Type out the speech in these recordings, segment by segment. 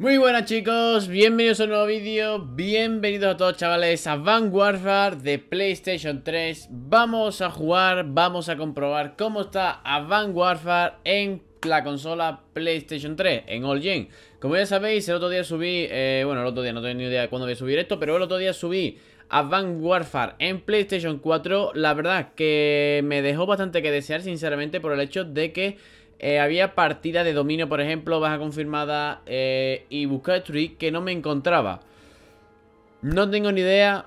Muy buenas chicos, bienvenidos a un nuevo vídeo, bienvenidos a todos chavales a Vanguard Warfare de PlayStation 3 Vamos a jugar, vamos a comprobar cómo está Vanguard Warfare en la consola PlayStation 3, en All Gen Como ya sabéis, el otro día subí, eh, bueno el otro día no tengo ni idea de cuándo voy a subir esto Pero el otro día subí a Vanguard Warfare en PlayStation 4 La verdad que me dejó bastante que desear sinceramente por el hecho de que eh, había partida de dominio, por ejemplo, baja confirmada eh, y buscar destruir que no me encontraba. No tengo ni idea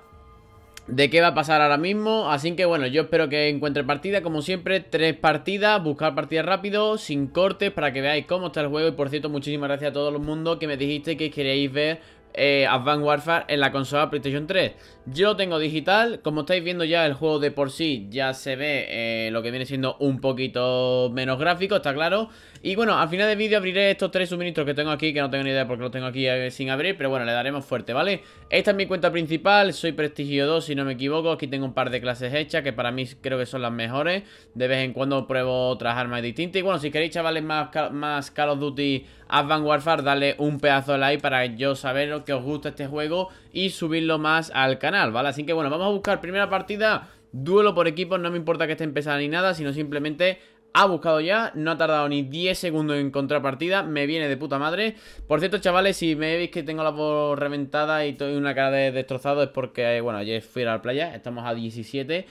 de qué va a pasar ahora mismo, así que bueno, yo espero que encuentre partida. Como siempre, tres partidas, buscar partidas rápido, sin cortes, para que veáis cómo está el juego. Y por cierto, muchísimas gracias a todo el mundo que me dijiste que queríais ver eh, Advanced Warfare en la consola PlayStation 3. Yo tengo digital, como estáis viendo ya el juego de por sí ya se ve eh, lo que viene siendo un poquito menos gráfico, está claro Y bueno, al final del vídeo abriré estos tres suministros que tengo aquí, que no tengo ni idea porque los tengo aquí eh, sin abrir Pero bueno, le daremos fuerte, ¿vale? Esta es mi cuenta principal, soy Prestigio 2 si no me equivoco Aquí tengo un par de clases hechas que para mí creo que son las mejores De vez en cuando pruebo otras armas distintas Y bueno, si queréis chavales más, más Call of Duty Advanced Warfare Dale un pedazo de like para yo saber que os gusta este juego y subirlo más al canal ¿vale? Así que bueno, vamos a buscar primera partida, duelo por equipos, no me importa que esté empezada ni nada, sino simplemente ha buscado ya, no ha tardado ni 10 segundos en contrapartida, me viene de puta madre. Por cierto, chavales, si me veis que tengo la voz reventada y estoy una cara de destrozado es porque, bueno, ayer fui a la playa, estamos a 17,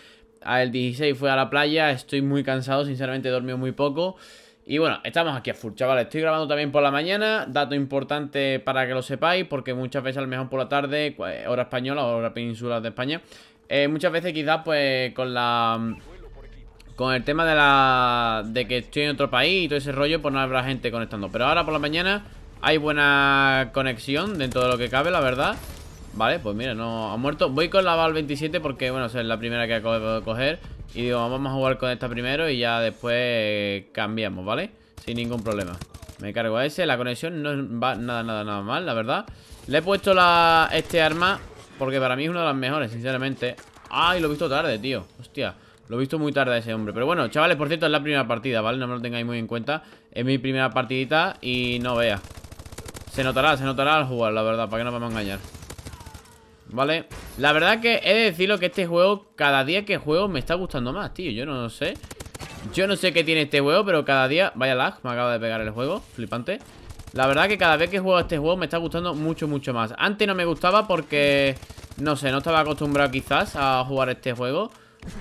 el 16 fui a la playa, estoy muy cansado, sinceramente he dormido muy poco. Y bueno, estamos aquí a full, chavales. Estoy grabando también por la mañana. Dato importante para que lo sepáis, porque muchas veces, a lo mejor por la tarde, pues, hora española o hora península de España, eh, muchas veces quizás pues con la... Con el tema de la... De que estoy en otro país y todo ese rollo, pues no habrá gente conectando. Pero ahora por la mañana hay buena conexión dentro de lo que cabe, la verdad. Vale, pues mira, no ha muerto. Voy con la Val 27 porque, bueno, es la primera que acabo de coger. Y digo, vamos a jugar con esta primero y ya después cambiamos, ¿vale? Sin ningún problema Me cargo a ese, la conexión no va nada, nada, nada mal, la verdad Le he puesto la, este arma porque para mí es una de las mejores, sinceramente Ay, lo he visto tarde, tío, hostia lo he visto muy tarde a ese hombre Pero bueno, chavales, por cierto, es la primera partida, ¿vale? No me lo tengáis muy en cuenta Es mi primera partidita y no vea Se notará, se notará al jugar, la verdad, para que no vamos a engañar ¿vale? La verdad que he de decirlo que este juego, cada día que juego me está gustando más, tío. Yo no sé. Yo no sé qué tiene este juego, pero cada día... Vaya lag, me acaba de pegar el juego, flipante. La verdad que cada vez que juego a este juego me está gustando mucho, mucho más. Antes no me gustaba porque... No sé, no estaba acostumbrado quizás a jugar este juego.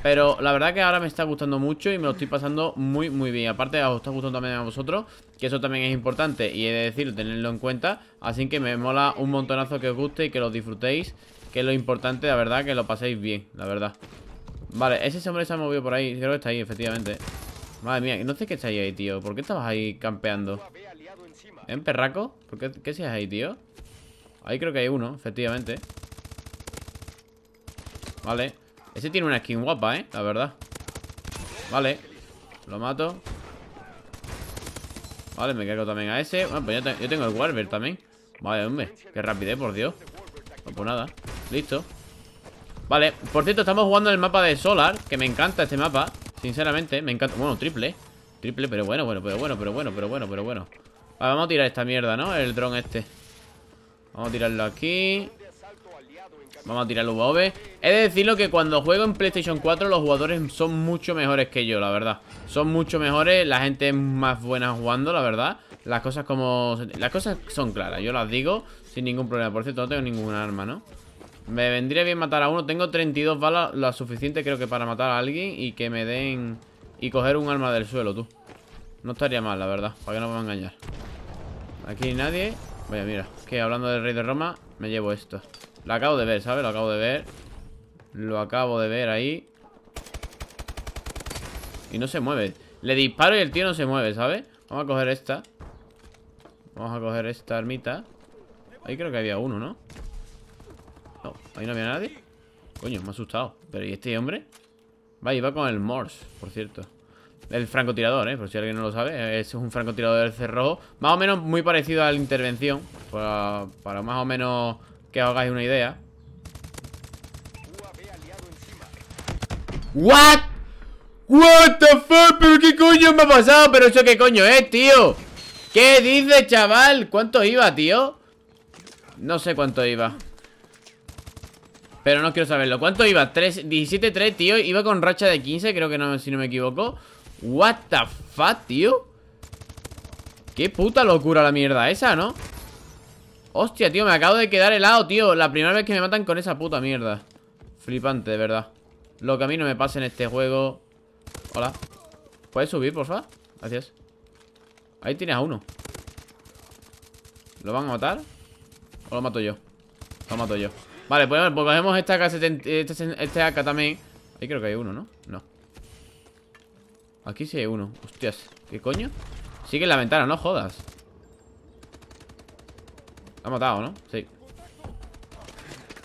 Pero la verdad que ahora me está gustando mucho y me lo estoy pasando muy, muy bien. Aparte, os está gustando también a vosotros, que eso también es importante y he de decirlo, tenerlo en cuenta. Así que me mola un montonazo que os guste y que lo disfrutéis que lo importante, la verdad, que lo paséis bien, la verdad Vale, ese hombre se ha movido por ahí Creo que está ahí, efectivamente Madre mía, no sé qué estáis ahí, tío ¿Por qué estabas ahí campeando? ¿En perraco? ¿Por qué, qué seas ahí, tío? Ahí creo que hay uno, efectivamente Vale Ese tiene una skin guapa, ¿eh? La verdad Vale Lo mato Vale, me cargo también a ese Bueno, pues yo, tengo el Warber también Vale, hombre Qué rapidez, por Dios No, pues nada Listo Vale, por cierto, estamos jugando en el mapa de Solar Que me encanta este mapa, sinceramente Me encanta, bueno, triple Triple, pero bueno, bueno, pero bueno, pero bueno, pero bueno, pero bueno Vale, vamos a tirar esta mierda, ¿no? El dron este Vamos a tirarlo aquí Vamos a tirar el UAV e. He de decirlo que cuando juego en PlayStation 4 Los jugadores son mucho mejores que yo, la verdad Son mucho mejores La gente es más buena jugando, la verdad Las cosas como... Las cosas son claras Yo las digo sin ningún problema Por cierto, no tengo ningún arma, ¿no? Me vendría bien matar a uno. Tengo 32 balas, la suficiente creo que para matar a alguien y que me den... Y coger un arma del suelo, tú. No estaría mal, la verdad, para que no me va a engañar. Aquí nadie. Vaya, mira, que hablando del rey de Roma, me llevo esto. Lo acabo de ver, ¿sabes? Lo acabo de ver. Lo acabo de ver ahí. Y no se mueve. Le disparo y el tío no se mueve, ¿sabes? Vamos a coger esta. Vamos a coger esta armita. Ahí creo que había uno, ¿no? No, ahí no había nadie. Coño, me ha asustado. Pero ¿y este hombre? Va, iba con el Morse, por cierto. El francotirador, ¿eh? Por si alguien no lo sabe. Es un francotirador del cerrojo. Más o menos muy parecido a la intervención. Para, más o menos que os hagáis una idea. ¿What? ¿What the fuck? ¿Pero qué coño me ha pasado? ¿Pero eso qué coño es, tío? ¿Qué dice chaval? ¿Cuánto iba, tío? No sé cuánto iba. Pero no quiero saberlo. ¿Cuánto iba? 17-3, tío. Iba con racha de 15, creo que no, si no me equivoco. What the fuck, tío. Qué puta locura la mierda esa, ¿no? Hostia, tío, me acabo de quedar helado, tío La primera vez que me matan con esa puta mierda Flipante, de verdad Lo que a mí no me pasa en este juego Hola ¿Puedes subir, por Gracias Ahí tienes a uno ¿Lo van a matar? ¿O lo mato yo? Lo mato yo Vale, pues, pues cogemos esta este, también Ahí creo que hay uno, ¿no? No Aquí sí hay uno Hostias, ¿qué coño? Sigue en la ventana, no jodas Ha matado, ¿no? Sí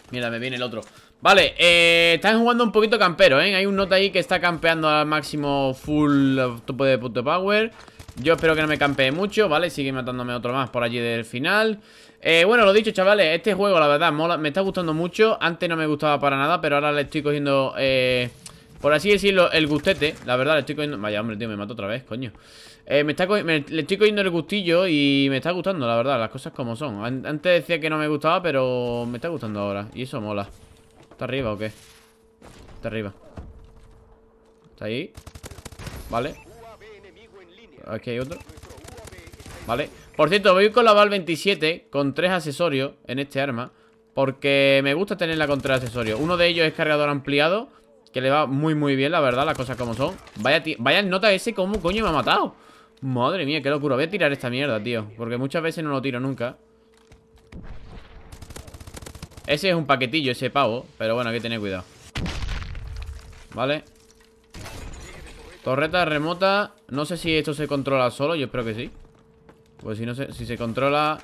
Mira, me viene el otro Vale, eh, están jugando un poquito campero, ¿eh? Hay un nota ahí que está campeando al máximo full tope de punto power yo espero que no me campee mucho, ¿vale? Sigue matándome otro más por allí del final eh, bueno, lo dicho, chavales, este juego, la verdad, mola, me está gustando mucho. Antes no me gustaba para nada, pero ahora le estoy cogiendo, eh, por así decirlo, el gustete. La verdad, le estoy cogiendo... Vaya, hombre, tío, me mato otra vez, coño. Eh, me está le estoy cogiendo el gustillo y me está gustando, la verdad, las cosas como son. Antes decía que no me gustaba, pero me está gustando ahora. Y eso mola. ¿Está arriba o qué? Está arriba. Está ahí. Vale. Aquí hay otro Vale Por cierto, voy con la Val 27 Con tres accesorios en este arma Porque me gusta tenerla con tres accesorios Uno de ellos es cargador ampliado Que le va muy muy bien, la verdad, las cosas como son Vaya, vaya nota ese, cómo coño me ha matado Madre mía, qué locura Voy a tirar esta mierda, tío Porque muchas veces no lo tiro nunca Ese es un paquetillo, ese pavo Pero bueno, hay que tener cuidado Vale Torreta remota. No sé si esto se controla solo. Yo espero que sí. Pues si no sé si se controla...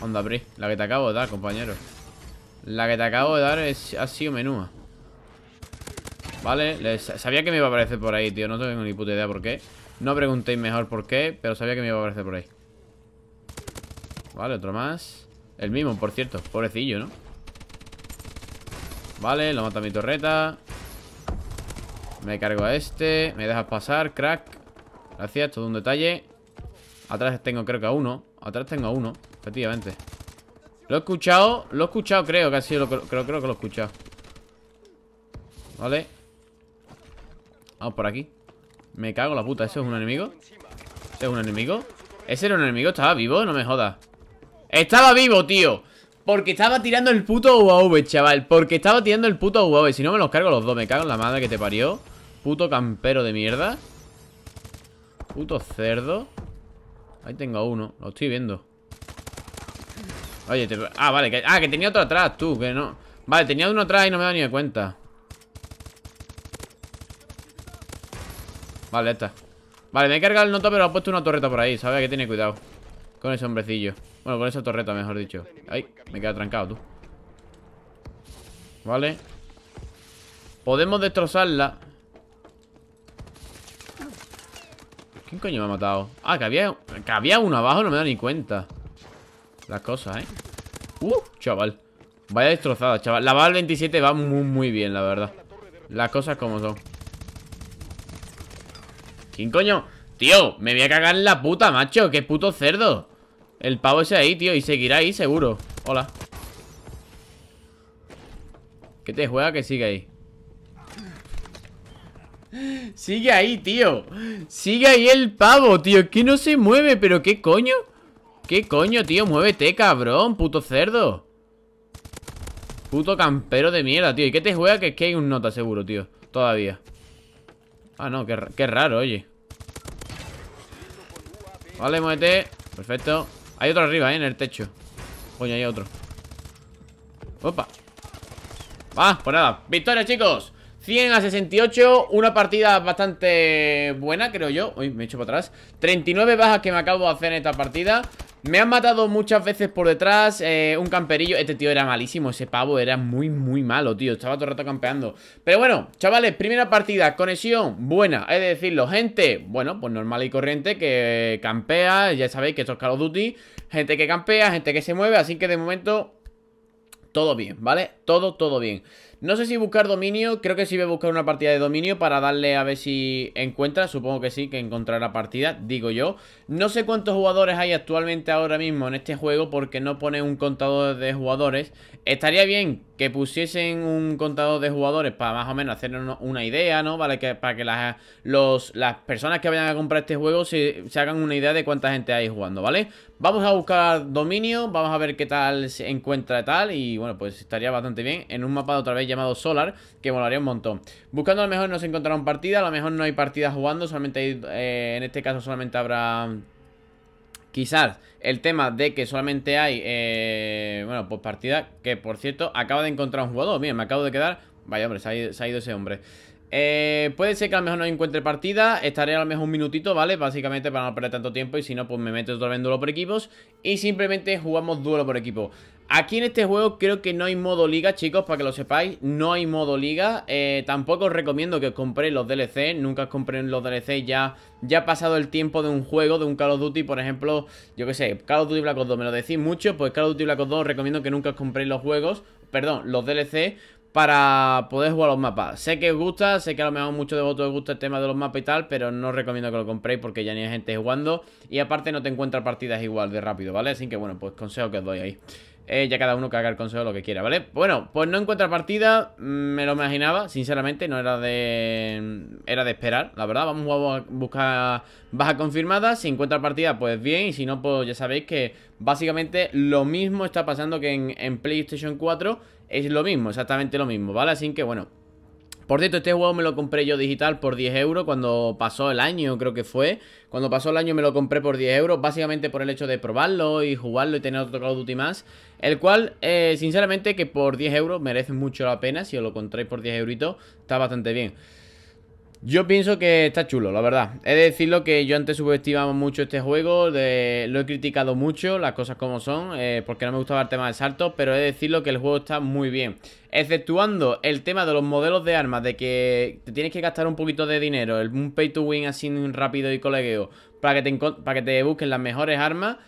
Onda, Bri. La que te acabo de dar, compañero. La que te acabo de dar ha sido menúa. Vale, sabía que me iba a aparecer por ahí, tío. No tengo ni puta idea por qué. No preguntéis mejor por qué, pero sabía que me iba a aparecer por ahí. Vale, otro más. El mismo, por cierto. Pobrecillo, ¿no? Vale, lo mata mi torreta. Me cargo a este. Me dejas pasar, crack. Gracias, todo un detalle. Atrás tengo creo que a uno. Atrás tengo a uno, efectivamente. Lo he escuchado, lo he escuchado creo que ha sido, creo, creo que lo he escuchado. Vale. Vamos por aquí. Me cago la puta, ¿eso es un enemigo? ¿Ese es un enemigo? ¿Ese era un enemigo? ¿Estaba vivo? No me jodas. ¡Estaba vivo, tío! Porque estaba tirando el puto UAV, chaval Porque estaba tirando el puto UAV Si no me los cargo los dos, me cago en la madre que te parió Puto campero de mierda Puto cerdo Ahí tengo uno, lo estoy viendo Oye, te... ah, vale que... Ah, que tenía otro atrás, tú, que no Vale, tenía uno atrás y no me he dado ni de cuenta Vale, esta Vale, me he cargado el noto, pero ha puesto una torreta por ahí Sabes que tiene cuidado Con ese hombrecillo Bueno, con esa torreta, mejor dicho Ahí, me queda trancado, tú Vale Podemos destrozarla ¿Quién coño me ha matado? Ah, que había, uno abajo, no me da ni cuenta Las cosas, ¿eh? Uh, chaval Vaya destrozada, chaval La Val 27 va muy, muy bien, la verdad Las cosas como son ¿Quién coño? Tío, me voy a cagar en la puta, macho Qué puto cerdo El pavo ese ahí, tío Y seguirá ahí, seguro Hola ¿Qué te juega que sigue ahí? Sigue ahí, tío Sigue ahí el pavo, tío Es que no se mueve, pero ¿qué coño? ¿Qué coño, tío? Muévete, cabrón Puto cerdo Puto campero de mierda, tío ¿Y qué te juega? Que es que hay un nota seguro, tío Todavía Ah, no, qué, raro, oye Vale, muévete Perfecto Hay otro arriba, eh, en el techo Coño, hay otro Opa Va, ah, pues nada Victoria, chicos 100 a 68, una partida bastante buena, creo yo Uy, me he hecho para atrás 39 bajas que me acabo de hacer en esta partida Me han matado muchas veces por detrás eh, Un camperillo, este tío era malísimo Ese pavo era muy, muy malo, tío Estaba todo el rato campeando Pero bueno, chavales, primera partida, conexión buena Es de decirlo, gente, bueno, pues normal y corriente Que campea, ya sabéis que esto es Call of Duty Gente que campea, gente que se mueve Así que de momento, todo bien, ¿vale? Todo, todo bien no sé si buscar dominio, creo que sí voy a buscar una partida de dominio para darle a ver si encuentra, supongo que sí, que encontrará partida, digo yo. No sé cuántos jugadores hay actualmente ahora mismo en este juego porque no pone un contador de jugadores. Estaría bien que pusiesen un contador de jugadores para más o menos hacer una idea, ¿no? Vale, que, para que las, las personas que vayan a comprar este juego se, hagan una idea de cuánta gente hay jugando, ¿vale? Vamos a buscar dominio, vamos a ver qué tal se encuentra tal y bueno, pues estaría bastante bien en un mapa otra vez llamado Solar, que volaría un montón. Buscando a lo mejor no se una partida, a lo mejor no hay partidas jugando, solamente hay, eh, en este caso solamente habrá quizás el tema de que solamente hay, eh, bueno, pues partida que, por cierto, acaba de encontrar un jugador. Mira, me acabo de quedar... Vaya, hombre, se ha ido, ese hombre. Eh, puede ser que a lo mejor no encuentre partida, estaré a lo mejor un minutito, ¿vale? Básicamente para no perder tanto tiempo y si no, pues me meto otra en duelo por equipos y simplemente jugamos duelo por equipo. Aquí en este juego creo que no hay modo liga, chicos, para que lo sepáis. No hay modo liga. Eh, tampoco os recomiendo que os compréis los DLC. Nunca os compréis los DLC ya, ha pasado el tiempo de un juego, de un Call of Duty, por ejemplo. Yo qué sé, Call of Duty Black Ops 2, me lo decís mucho. Pues Call of Duty Black Ops 2 os recomiendo que nunca os compréis los juegos. Perdón, los DLC para poder jugar los mapas. Sé que os gusta, sé que a lo mejor muchos de vosotros os gusta el tema de los mapas y tal, pero no recomiendo que lo compréis porque ya ni hay gente jugando y aparte no te encuentras partidas igual de rápido, ¿vale? Así que bueno, pues consejo que os doy ahí ya cada uno que haga el consejo lo que quiera, ¿vale? Bueno, pues no encuentra partida, mm, me lo imaginaba, sinceramente, no era de... Era de esperar, la verdad, vamos a buscar baja confirmada, si encuentra partida, pues bien, y si no, pues ya sabéis que básicamente lo mismo está pasando que en PlayStation 4, es lo mismo, exactamente lo mismo, ¿vale? Así que bueno, por cierto, este juego me lo compré yo digital por 10 euros cuando pasó el año, creo que fue. Cuando pasó el año me lo compré por 10 euros, básicamente por el hecho de probarlo y jugarlo y tener otro Call of Duty más. El cual, eh, sinceramente, que por 10 euros merece mucho la pena. Si os lo encontráis por 10 euritos, está bastante bien. Yo pienso que está chulo, la verdad. He de decirlo que yo antes subestimaba mucho este juego, lo he criticado mucho, las cosas como son, eh, porque no me gustaba el tema de salto, pero he de decirlo que el juego está muy bien. Exceptuando el tema de los modelos de armas, de que te tienes que gastar un poquito de dinero, un pay to win así rápido y colegueo, para que te, para que te busquen las mejores armas.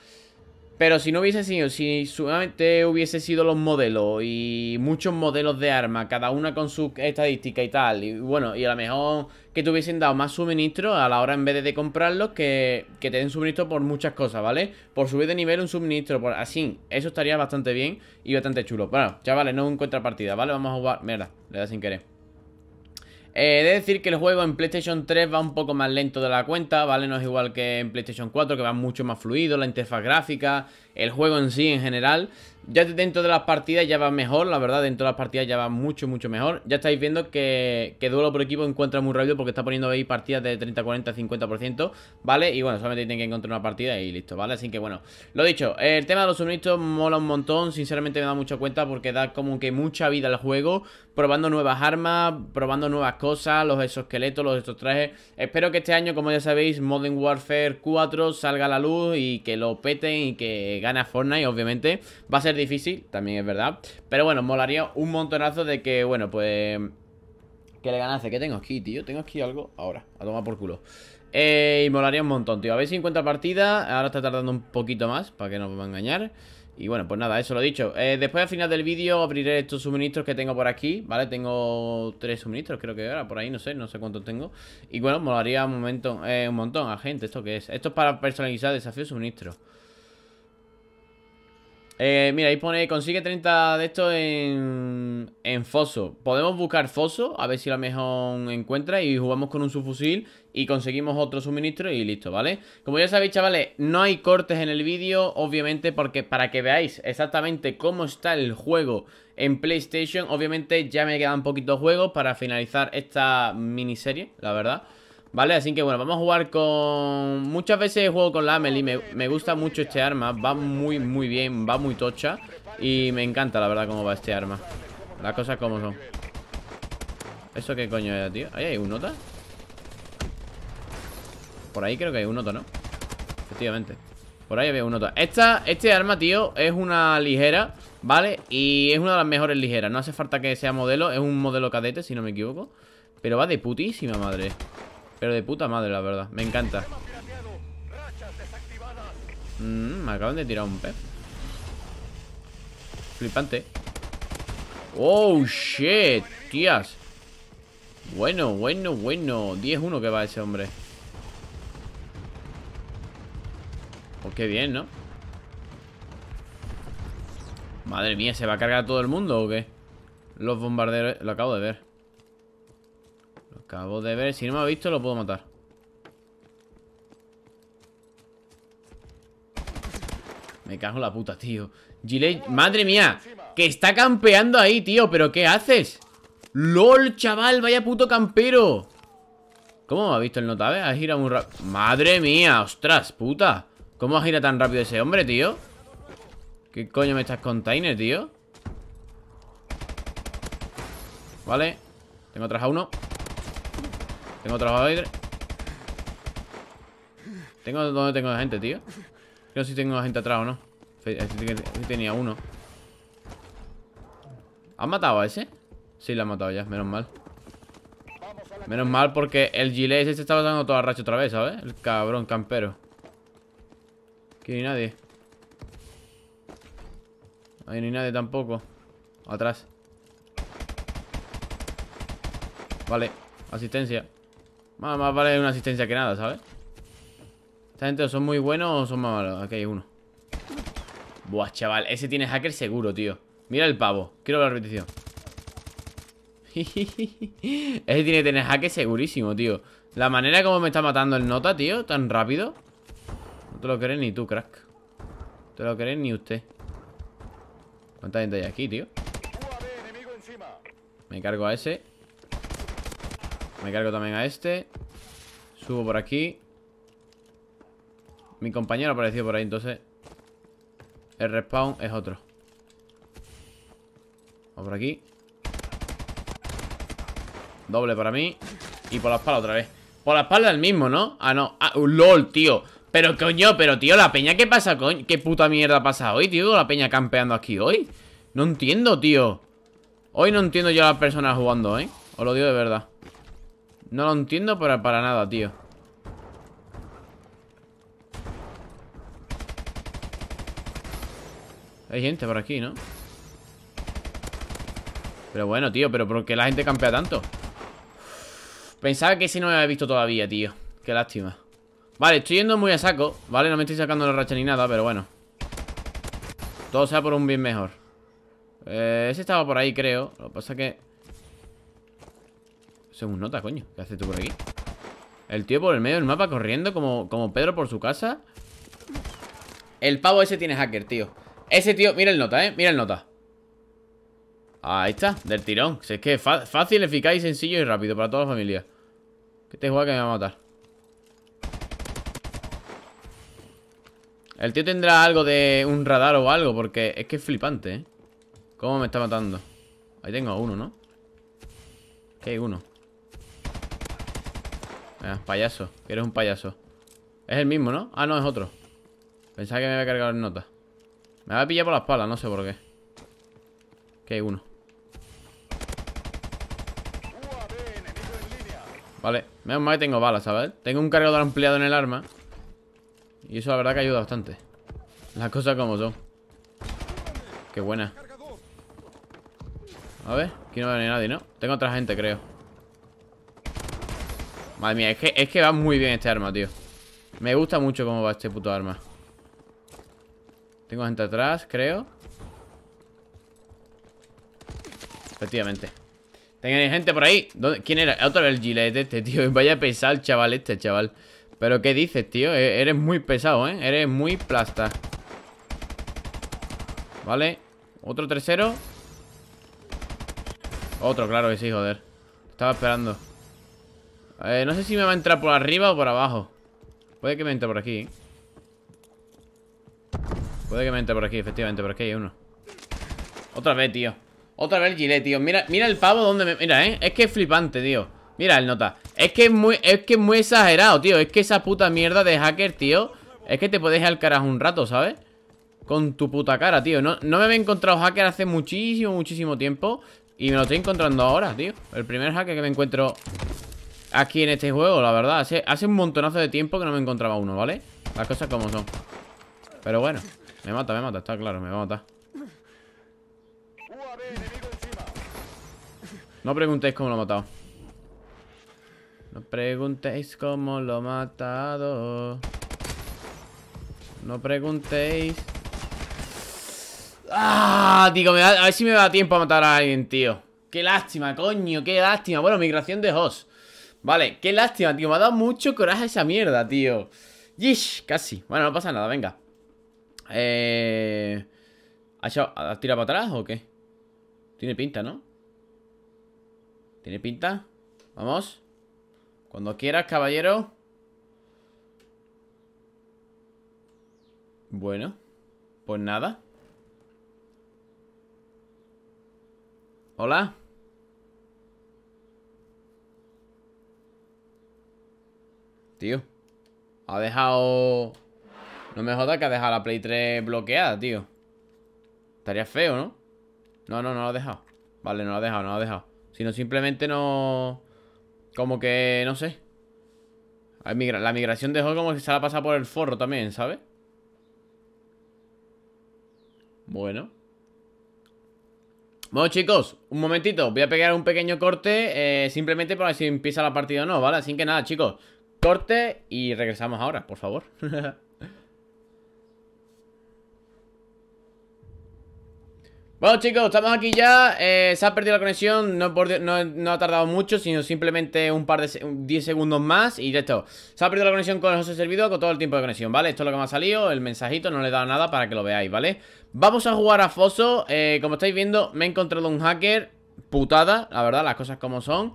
Pero si no hubiese sido, si solamente hubiese sido los modelos y muchos modelos de armas cada una con su estadística y tal, y bueno, y a lo mejor que te hubiesen dado más suministro a la hora en vez de, comprarlo, comprarlos que, te den suministro por muchas cosas, ¿vale? Por subir de nivel un suministro, por así, eso estaría bastante bien y bastante chulo. Bueno, vale, no encuentra partida ¿vale? Vamos a jugar... Mierda, le da sin querer. Eh, he de decir que el juego en PlayStation 3 va un poco más lento de la cuenta, ¿vale? No es igual que en PlayStation 4, que va mucho más fluido, la interfaz gráfica, el juego en sí en general. Ya dentro de las partidas ya va mejor, la verdad, dentro de las partidas ya va mucho, mucho mejor. Ya estáis viendo que, duelo por equipo encuentra muy rápido porque está poniendo ahí partidas de 30, 40, 50%, ¿vale? Y bueno, solamente tienen que encontrar una partida y listo, ¿vale? Así que bueno, lo dicho, el tema de los suministros mola un montón, sinceramente me da mucha cuenta porque da como que mucha vida al juego, probando nuevas armas, probando nuevas cosas, los exosqueletos los estos trajes. Espero que este año, como ya sabéis, Modern Warfare 4 salga a la luz y que lo peten y que gana Fortnite, obviamente. Va a ser difícil, también es verdad. Pero bueno, molaría un montonazo de que, bueno, pues... Que le ganase. ¿Qué tengo aquí, tío? ¿Tengo aquí algo? Ahora, a tomar por culo. Eh, y molaría un montón, tío. A ver si encuentro partida. Ahora está tardando un poquito más, para que no me va a engañar. Y bueno, pues nada, eso lo he dicho eh, Después al final del vídeo abriré estos suministros que tengo por aquí ¿Vale? Tengo tres suministros creo que ahora Por ahí, no sé, no sé cuántos tengo Y bueno, molaría un, momento, eh, un montón a gente ¿Esto qué es? Esto es para personalizar desafío suministro eh, mira, ahí pone, consigue 30 de estos en, en foso. Podemos buscar foso, a ver si la mejor encuentra y jugamos con un subfusil y conseguimos otro suministro y listo, ¿vale? Como ya sabéis, chavales, no hay cortes en el vídeo, obviamente, porque para que veáis exactamente cómo está el juego en PlayStation, obviamente ya me quedan poquitos juegos para finalizar esta miniserie, la verdad. ¿Vale? Así que bueno, vamos a jugar con... Muchas veces juego con la Amelie me, me, gusta mucho este arma Va muy, muy bien, va muy tocha Y me encanta la verdad cómo va este arma Las cosas como son ¿Eso qué coño era, tío? ¿Ahí hay un nota? Por ahí creo que hay un nota, ¿no? Efectivamente Por ahí había un nota Esta, Este arma, tío, es una ligera ¿Vale? Y es una de las mejores ligeras No hace falta que sea modelo Es un modelo cadete, si no me equivoco Pero va de putísima madre pero de puta madre, la verdad. Me encanta. Mm, me acaban de tirar un pez. Flipante. Oh, shit, tías. Bueno, bueno, bueno. 10-1 que va ese hombre. Pues qué bien, ¿no? Madre mía, ¿se va a cargar todo el mundo o qué? Los bombarderos... Lo acabo de ver acabo de ver. Si no me ha visto, lo puedo matar. Me cago la puta, tío. Gile, madre mía, que está campeando ahí, tío. ¿Pero qué haces? ¡Lol, chaval! ¡Vaya puto campero! ¿Cómo me ha visto el notabe? Ha girado muy rápido. ¡Madre mía! ¡Ostras, puta! ¿Cómo ha girado tan rápido ese hombre, tío? ¿Qué coño me estás container, tío? Vale Tengo atrás a uno tengo trabajadores. Tengo donde tengo gente, tío. No sé si tengo gente atrás o no. Eh, tenía uno. ¿Han matado a ese? Sí, lo han matado ya, menos mal. Menos mal porque el gilet se estaba dando toda la racha otra vez, ¿sabes? El cabrón campero. Aquí ni nadie. Ahí ni nadie tampoco. Atrás. Vale, asistencia. Más, vale una asistencia que nada, ¿sabes? Esta gente o son muy buenos o son más malos. Aquí hay uno. Buah, chaval. Ese tiene hacker seguro, tío. Mira el pavo. Quiero la repetición. Ese tiene que tener hacker segurísimo, tío. La manera como me está matando el nota, tío, tan rápido. No te lo crees ni tú, crack. No te lo crees ni usted. ¿Cuánta gente hay aquí, tío? Me cargo a ese. Me cargo también a este Subo por aquí Mi compañero apareció por ahí, entonces El respawn es otro Vamos por aquí Doble para mí Y por la espalda otra vez Por la espalda el mismo, ¿no? Ah, no ah, LOL, tío Pero coño, pero tío La peña, ¿qué pasa, coño? ¿Qué puta mierda pasa hoy, tío? La peña campeando aquí hoy No entiendo, tío Hoy no entiendo yo a las personas jugando, ¿eh? Os lo digo de verdad no lo entiendo para, nada, tío. Hay gente por aquí, ¿no? Pero bueno, tío, pero ¿por qué la gente campea tanto? Pensaba que ese no me había visto todavía, tío Qué lástima Vale, estoy yendo muy a saco Vale, no me estoy sacando la racha ni nada, pero bueno Todo sea por un bien mejor eh, Ese estaba por ahí, creo Lo que pasa es que eso nota, coño ¿Qué haces tú por aquí? El tío por el medio del mapa corriendo como, como Pedro por su casa El pavo ese tiene hacker, tío Ese tío, mira el nota, eh Mira el nota Ahí está, del tirón si Es que es fácil, eficaz y sencillo y rápido Para toda la familia Que te este juega que me va a matar El tío tendrá algo de un radar o algo Porque es que es flipante, eh Cómo me está matando Ahí tengo a uno, ¿no? Que hay uno Ah, payaso, que eres un payaso Es el mismo, ¿no? Ah, no, es otro Pensaba que me había cargado en nota Me había pillado por las palas, no sé por qué Que hay uno Vale, menos mal que tengo balas, ¿sabes? Tengo un cargador ampliado en el arma Y eso la verdad que ayuda bastante Las cosas como son Qué buena A ver, aquí no va a venir nadie, ¿no? Tengo otra gente, creo Madre mía, es que, va muy bien este arma, tío Me gusta mucho cómo va este puto arma Tengo gente atrás, creo Efectivamente Tengan gente por ahí ¿Quién era? Otro era el gilete este, tío Vaya pesado chaval este, chaval Pero ¿qué dices, tío? E, eres muy pesado, ¿eh? Eres muy plasta Vale Otro tercero Otro, claro que sí, joder Estaba esperando eh, no sé si me va a entrar por arriba o por abajo. Puede que me entre por aquí. Puede que me entre por aquí, efectivamente. Por aquí hay uno. Otra vez, tío. Otra vez el gilet, tío. Mira, mira el pavo donde me... Mira, ¿eh? Es que es flipante, tío. Mira el nota. Es que es muy, es que es muy exagerado, tío. Es que esa puta mierda de hacker, tío. Es que te puedes ir al carajo un rato, ¿sabes? Con tu puta cara, tío. No, no me había encontrado hacker hace muchísimo, muchísimo tiempo. Y me lo estoy encontrando ahora, tío. El primer hacker que me encuentro aquí en este juego, la verdad. Hace, un montonazo de tiempo que no me encontraba uno, ¿vale? Las cosas como son. Pero bueno, me mata, me mata, está claro, me va a matar. No preguntéis cómo lo he matado. No preguntéis cómo lo he matado. No preguntéis. ¡Ah! Digo, a ver si me da tiempo a matar a alguien, tío. Qué lástima, coño, qué lástima. Bueno, migración de host. Vale, qué lástima, tío. Me ha dado mucho coraje esa mierda, tío. Yish, casi. Bueno, no pasa nada, venga. Eh... ¿Has tirado para atrás o qué? Tiene pinta, ¿no? ¿Tiene pinta? Vamos. Cuando quieras, caballero. Bueno. Pues nada. Hola. tío. Ha dejado... No me jodas que ha dejado la Play 3 bloqueada, tío. Estaría feo, ¿no? No, no, no lo ha dejado. Vale, no lo ha dejado, no lo ha dejado. Sino simplemente no... Como que... No sé. La migración dejó como que se la pasado por el forro también, ¿sabes? Bueno. Bueno, chicos, un momentito. Voy a pegar un pequeño corte eh, simplemente para ver si empieza la partida o no, ¿vale? Así que nada, chicos. Corte y regresamos ahora, por favor. Bueno chicos, estamos aquí ya, eh, se ha perdido la conexión, no, ha tardado mucho, sino simplemente un par de 10 segundos más y ya está, Se ha perdido la conexión con el servidor con todo el tiempo de conexión, ¿vale? Esto es lo que me ha salido, el mensajito, no le he dado nada para que lo veáis, ¿vale? Vamos a jugar a Foso, eh, como estáis viendo me he encontrado un hacker, putada, la verdad, las cosas como son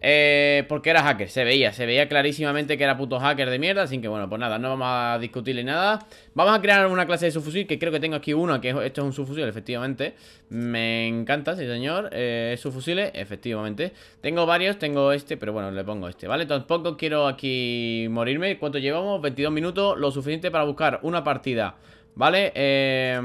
eh, porque era hacker, se veía, se veía clarísimamente que era puto hacker de mierda Así que bueno, pues nada, no vamos a discutirle nada Vamos a crear una clase de subfusil, que creo que tengo aquí uno Que esto es un subfusil, efectivamente Me encanta, sí señor eh, Subfusiles, efectivamente Tengo varios, tengo este, pero bueno, le pongo este, ¿vale? Tampoco quiero aquí morirme ¿Cuánto llevamos? 22 minutos, lo suficiente para buscar una partida ¿Vale? Eh...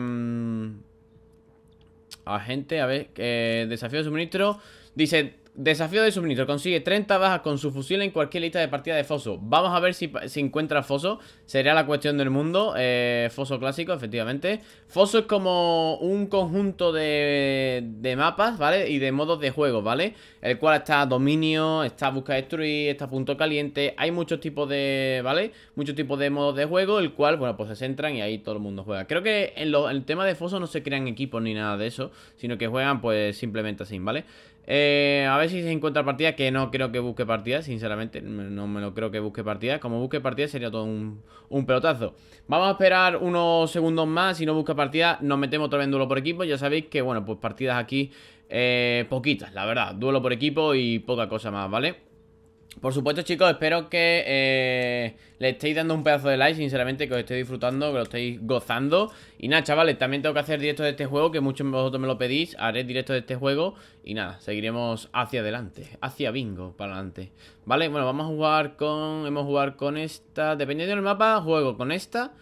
Agente, a ver, eh, desafío de suministro Dice, Desafío de suministro. Consigue 30 bajas con su fusil en cualquier lista de partida de Foso. Vamos a ver si, encuentra Foso. Sería la cuestión del mundo. Eh, foso clásico, efectivamente. Foso es como un conjunto de, mapas, ¿vale? Y de modos de juego, ¿vale? El cual está dominio, está busca destruir, está punto caliente. Hay muchos tipos de, ¿vale? Muchos tipos de modos de juego, el cual, bueno, pues se centran y ahí todo el mundo juega. Creo que en, en el tema de Foso no se crean equipos ni nada de eso, sino que juegan pues simplemente así, ¿vale? Eh, a ver si se encuentra partida, que no creo que busque partida, sinceramente, no me lo creo que busque partida. Como busque partida sería todo un, pelotazo. Vamos a esperar unos segundos más, si no busca partida nos metemos otra vez en duelo por equipo. Ya sabéis que, bueno, pues partidas aquí eh, poquitas, la verdad. Duelo por equipo y poca cosa más, ¿vale? Por supuesto, chicos, espero que eh, le estéis dando un pedazo de like, sinceramente, que os estéis disfrutando, que lo estéis gozando. Y nada, chavales, también tengo que hacer directo de este juego, que muchos de vosotros me lo pedís. Haré directo de este juego y nada, seguiremos hacia adelante, hacia bingo, para adelante. Vale, bueno, vamos a jugar con... Hemos jugar con esta... Dependiendo del mapa, juego con esta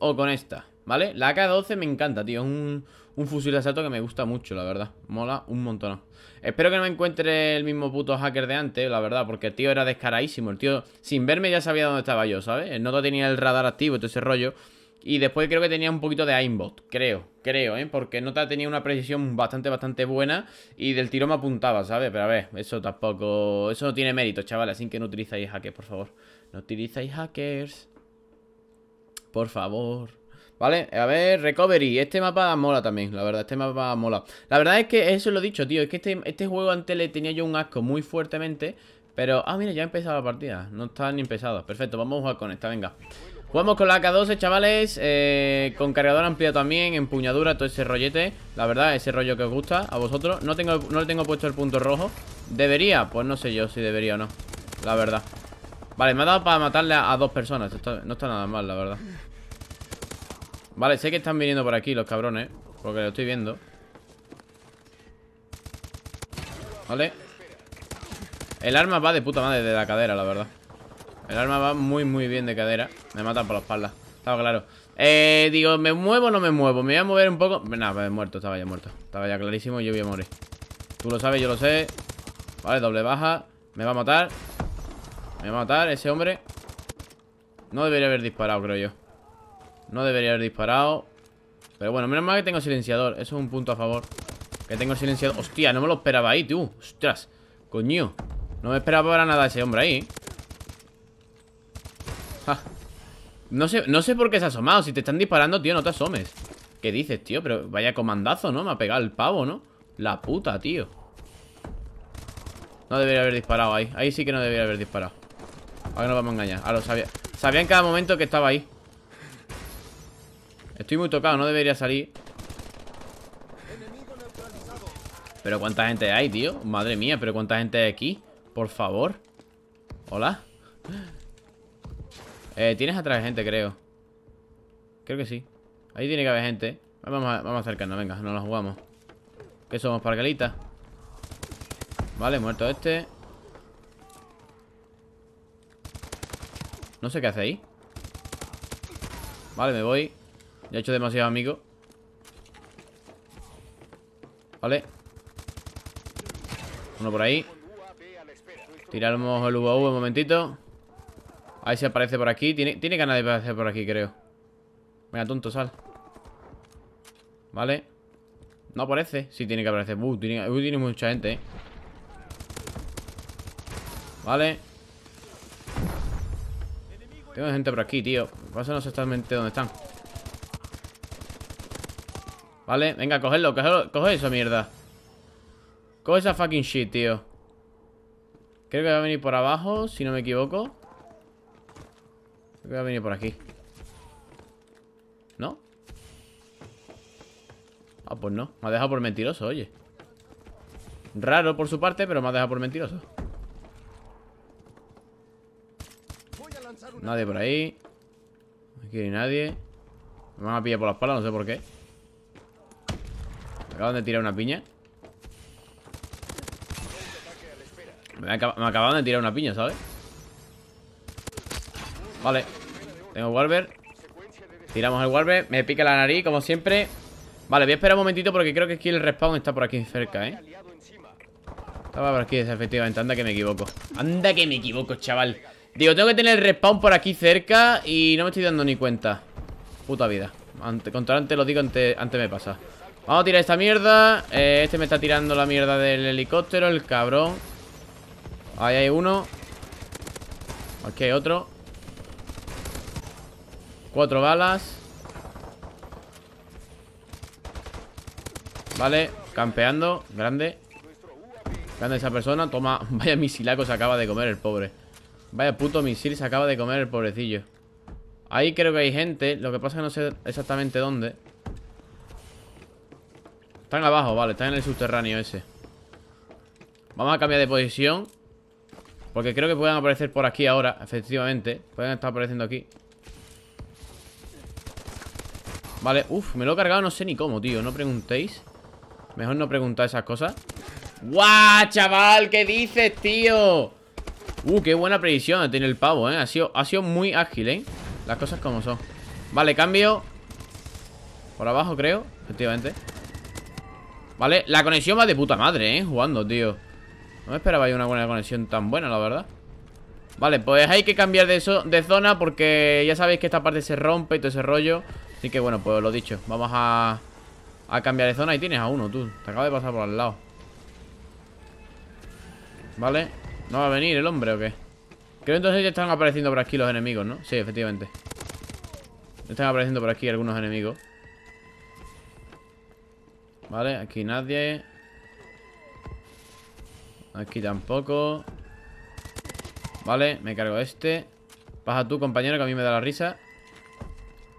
o con esta, ¿vale? La AK-12 me encanta, tío, es un, un fusil de asalto que me gusta mucho, la verdad. Mola un montón. Espero que no me encuentre el mismo puto hacker de antes, la verdad, porque el tío era descaradísimo. El tío, sin verme, ya sabía dónde estaba yo, ¿sabes? nota tenía el radar activo y todo ese rollo. Y después creo que tenía un poquito de aimbot, creo, creo, ¿eh? Porque Nota tenía una precisión bastante, bastante buena y del tiro me apuntaba, ¿sabes? Pero a ver, eso tampoco... Eso no tiene mérito, chaval, así que no utilizáis hackers, por favor. No utilizáis hackers. Por favor. ¿Vale? A ver, Recovery. Este mapa mola también, la verdad. Este mapa mola. La verdad es que eso lo he dicho, tío. Es que este, este juego antes le tenía yo un asco muy fuertemente. Pero, ah, mira, ya ha empezado la partida. No está ni empezado. Perfecto, vamos a jugar con esta, venga. Jugamos con la AK-12, chavales eh, Con cargador ampliado también, empuñadura, todo ese rollete La verdad, ese rollo que os gusta a vosotros no, tengo, no le tengo puesto el punto rojo ¿Debería? Pues no sé yo si debería o no La verdad Vale, me ha dado para matarle a, dos personas No está nada mal, la verdad Vale, sé que están viniendo por aquí los cabrones Porque lo estoy viendo Vale El arma va de puta madre de la cadera, la verdad El arma va muy muy bien de cadera Me matan por la espalda Estaba claro eh, digo, ¿me muevo o no me muevo? Me voy a mover un poco... Pues nada, me pues, he muerto, estaba ya muerto Estaba ya clarísimo, yo voy a morir Tú lo sabes, yo lo sé Vale, doble baja Me va a matar Me va a matar ese hombre No debería haber disparado, creo yo no debería haber disparado Pero bueno, menos mal que tengo silenciador Eso es un punto a favor Que tengo silenciador Hostia, no me lo esperaba ahí, tío Ostras, coño No me esperaba para nada ese hombre ahí no, sé, no sé por qué se ha asomado Si te están disparando, tío, no te asomes ¿Qué dices, tío? Pero vaya comandazo, ¿no? Me ha pegado el pavo, ¿no? La puta, tío No debería haber disparado ahí Ahí sí que no debería haber disparado Ahora no vamos a engañar Ah, lo sabía Sabía en cada momento que estaba ahí Estoy muy tocado, no debería salir Pero cuánta gente hay, tío Madre mía, pero cuánta gente hay aquí Por favor Hola eh, Tienes atrás gente, creo Creo que sí Ahí tiene que haber gente Vamos a, vamos acercarnos, venga, nos la jugamos Que somos, pargalitas? Vale, muerto este No sé qué hace ahí Vale, me voy ya he hecho demasiado amigo. Vale. Uno por ahí. Tiramos el UAV un momentito. Ahí se aparece por aquí. Tiene, tiene ganas de aparecer por aquí, creo. Venga, tonto, sal. Vale. No aparece. Sí, tiene que aparecer. Uy uh, uh, tiene, mucha gente, eh. Vale. Tengo gente por aquí, tío. sé exactamente dónde están. ¿Vale? Venga, cogedlo, cogedlo, coge esa mierda Coge esa fucking shit, tío Creo que va a venir por abajo, si no me equivoco Creo que va a venir por aquí ¿No? Ah, pues no Me ha dejado por mentiroso, oye Raro por su parte, pero me ha dejado por mentiroso Nadie por ahí Aquí hay nadie Me van a pillar por la espalda, no sé por qué Acaban de tirar una piña me, acaban de tirar una piña, ¿sabes? Vale Tengo Warber Tiramos el Warber Me pica la nariz, como siempre Vale, voy a esperar un momentito porque creo que aquí el respawn está por aquí cerca, ¿eh? Estaba por aquí, efectivamente Anda que me equivoco Anda que me equivoco, chaval Digo, tengo que tener el respawn por aquí cerca Y no me estoy dando ni cuenta Puta vida ante, antes lo digo, antes me pasa Vamos a tirar esta mierda eh, Este me está tirando la mierda del helicóptero El cabrón Ahí hay uno Aquí hay otro Cuatro balas Vale, campeando Grande Grande esa persona, toma Vaya misilaco se acaba de comer el pobre Vaya puto misil se acaba de comer el pobrecillo Ahí creo que hay gente Lo que pasa es que no sé exactamente dónde están abajo, vale, están en el subterráneo ese Vamos a cambiar de posición Porque creo que pueden aparecer por aquí ahora Efectivamente, pueden estar apareciendo aquí Vale, uff, me lo he cargado no sé ni cómo, tío No preguntéis Mejor no preguntar esas cosas ¡Guau, chaval! ¿Qué dices, tío? Uh, qué buena previsión tiene el pavo, ¿eh? Ha sido, ha sido muy ágil, ¿eh? Las cosas como son Vale, cambio Por abajo, creo Efectivamente ¿Vale? La conexión va de puta madre, ¿eh? Jugando, tío No me esperaba una buena conexión tan buena, la verdad Vale, pues hay que cambiar de, de zona Porque ya sabéis que esta parte se rompe y todo ese rollo Así que bueno, pues lo dicho Vamos a, a cambiar de zona Y tienes a uno, tú Te acaba de pasar por al lado Vale ¿No va a venir el hombre o qué? Creo entonces que están apareciendo por aquí los enemigos, ¿no? Sí, efectivamente Están apareciendo por aquí algunos enemigos Vale, aquí nadie. Aquí tampoco. Vale, me cargo este. pasa tú, compañero, que a mí me da la risa.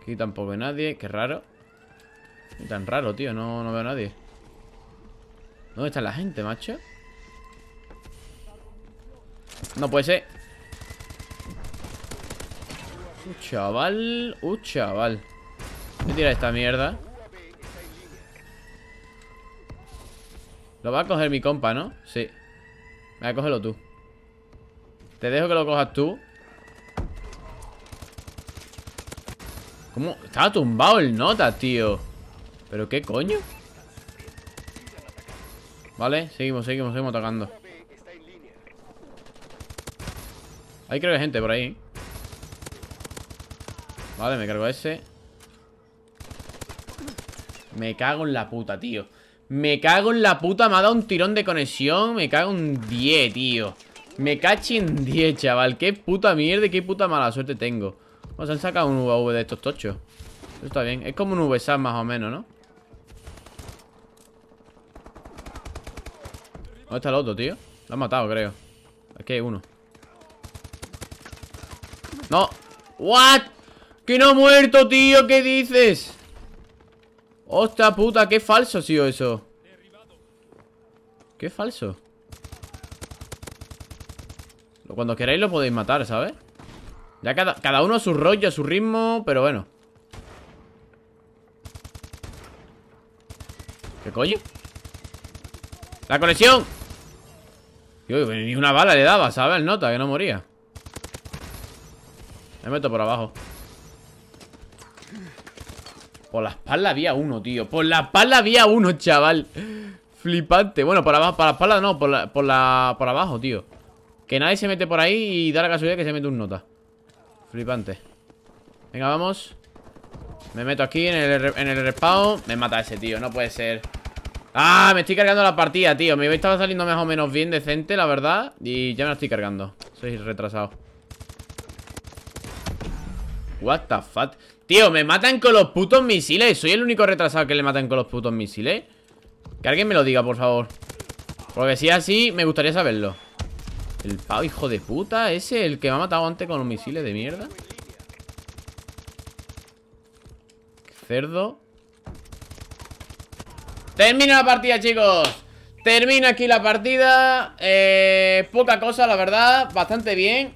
Aquí tampoco hay nadie. Qué raro. Qué tan raro, tío. No, no veo a nadie. ¿Dónde está la gente, macho? No puede ser. chaval. Un chaval. Voy a esta mierda. Lo va a coger mi compa, ¿no? Sí a cógelo tú Te dejo que lo cojas tú ¿Cómo? Estaba tumbado el nota, tío ¿Pero qué coño? Vale, seguimos, seguimos, seguimos tocando Ahí creo que hay gente por ahí Vale, me cargo ese Me cago en la puta, tío me cago en la puta, me ha dado un tirón de conexión Me cago en 10, tío Me cacho en 10, chaval Qué puta mierda qué puta mala suerte tengo Vamos, han sacado un UAV de estos tochos Eso está bien, es como un VSAT más o menos, ¿no? ¿Dónde está el otro, tío? Lo ha matado, creo Aquí hay uno No What? Que no ha muerto, tío ¿Qué dices? ¡Hostia puta! ¡Qué falso, ha sido eso! ¡Qué falso! Cuando queráis lo podéis matar, ¿sabes? Ya cada, cada uno a su rollo, a su ritmo, pero bueno. ¿Qué coño? ¡La conexión! ni una bala le daba, ¿sabes? El nota, que no moría. Me meto por abajo. Por la espalda había uno, tío Por la espalda había uno, chaval Flipante Bueno, por abajo, para la espalda no Por la, por abajo, tío Que nadie se mete por ahí Y da la casualidad que se mete un nota Flipante Venga, vamos Me meto aquí en el, en respawn Me mata ese, tío No puede ser Ah, me estoy cargando la partida, tío Me estaba saliendo más o menos bien decente, la verdad Y ya me la estoy cargando Soy retrasado What the fuck Tío, me matan con los putos misiles Soy el único retrasado que le matan con los putos misiles Que alguien me lo diga, por favor Porque si es así, me gustaría saberlo El pavo hijo de puta Ese, el que me ha matado antes con los misiles de mierda Cerdo Termina la partida, chicos Termina aquí la partida eh, Poca cosa, la verdad Bastante bien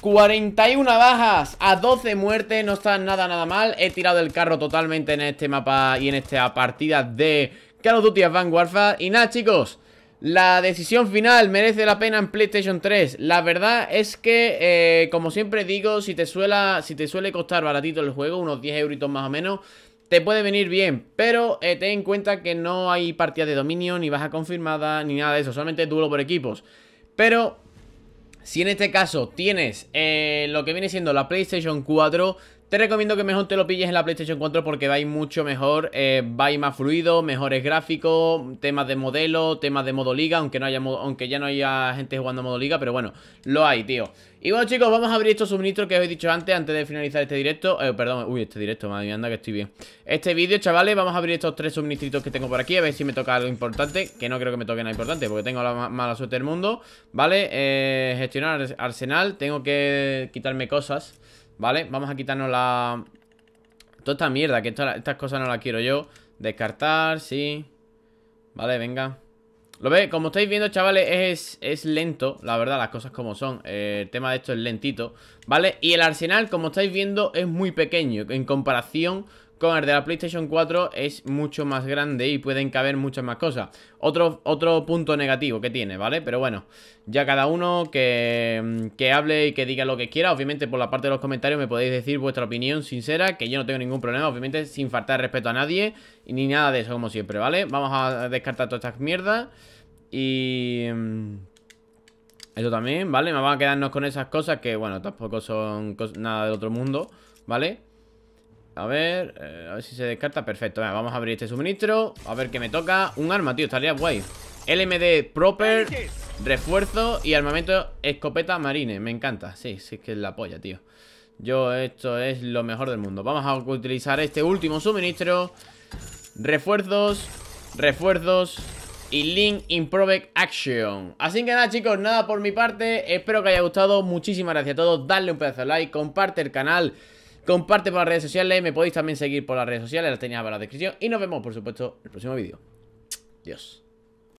41 bajas a 12 muertes, no está nada nada mal He tirado el carro totalmente en este mapa y en esta partida de Call of Duty Advanced Warfare Y nada chicos, la decisión final merece la pena en PlayStation 3 La verdad es que, eh, como siempre digo, si te, suele costar baratito el juego, unos 10 euritos más o menos te puede venir bien, pero eh, ten en cuenta que no hay partida de dominio, ni baja confirmada, ni nada de eso, solamente duelo por equipos. Pero si en este caso tienes eh, lo que viene siendo la PlayStation 4 te recomiendo que mejor te lo pilles en la PlayStation 4 porque va mucho mejor, eh, va más fluido, mejores gráficos, temas de modelo, temas de modo liga, aunque, no haya aunque ya no haya gente jugando modo liga, pero bueno, lo hay, tío. Y bueno chicos, vamos a abrir estos suministros que os he dicho antes, antes de finalizar este directo eh, Perdón, uy, este directo, madre mía, anda que estoy bien Este vídeo, chavales, vamos a abrir estos tres suministritos que tengo por aquí A ver si me toca algo importante, que no creo que me toque nada importante Porque tengo la mala suerte del mundo Vale, eh, gestionar arsenal Tengo que quitarme cosas ¿Vale? Vamos a quitarnos la... Toda esta mierda, que estas cosas no las quiero yo Descartar, sí Vale, venga Lo veis, como estáis viendo, chavales, es, es lento La verdad, las cosas como son eh, El tema de esto es lentito, ¿vale? Y el arsenal, como estáis viendo, es muy pequeño En comparación con el de la PlayStation 4 es mucho más grande y pueden caber muchas más cosas. Otro, otro punto negativo que tiene, ¿vale? Pero bueno, ya cada uno mm, que, hable y que diga lo que quiera. Obviamente por la parte de los comentarios me podéis decir vuestra opinión sincera, que yo no tengo ningún problema, obviamente sin faltar respeto a nadie ni nada de eso como siempre, ¿vale? Vamos a descartar todas estas mierdas y... Mm, eso también, ¿vale? Me van a quedarnos con esas cosas que, bueno, tampoco son nada del otro mundo, ¿vale? vale a ver, eh, a ver si se descarta Perfecto, vamos a abrir este suministro A ver qué me toca Un arma, tío, estaría guay LMD proper Refuerzo y armamento escopeta marine Me encanta, sí, sí que es la polla, tío Yo, esto es lo mejor del mundo Vamos a utilizar este último suministro Refuerzos Refuerzos y Link Improvec Action. Así que nada chicos, nada por mi parte, espero que haya gustado, muchísimas gracias a todos, dale un pedazo de like, comparte el canal, Comparte por las redes sociales, me podéis también seguir por las redes sociales, las tenéis abajo en la descripción. Y nos vemos, por supuesto, en el próximo vídeo. Adiós.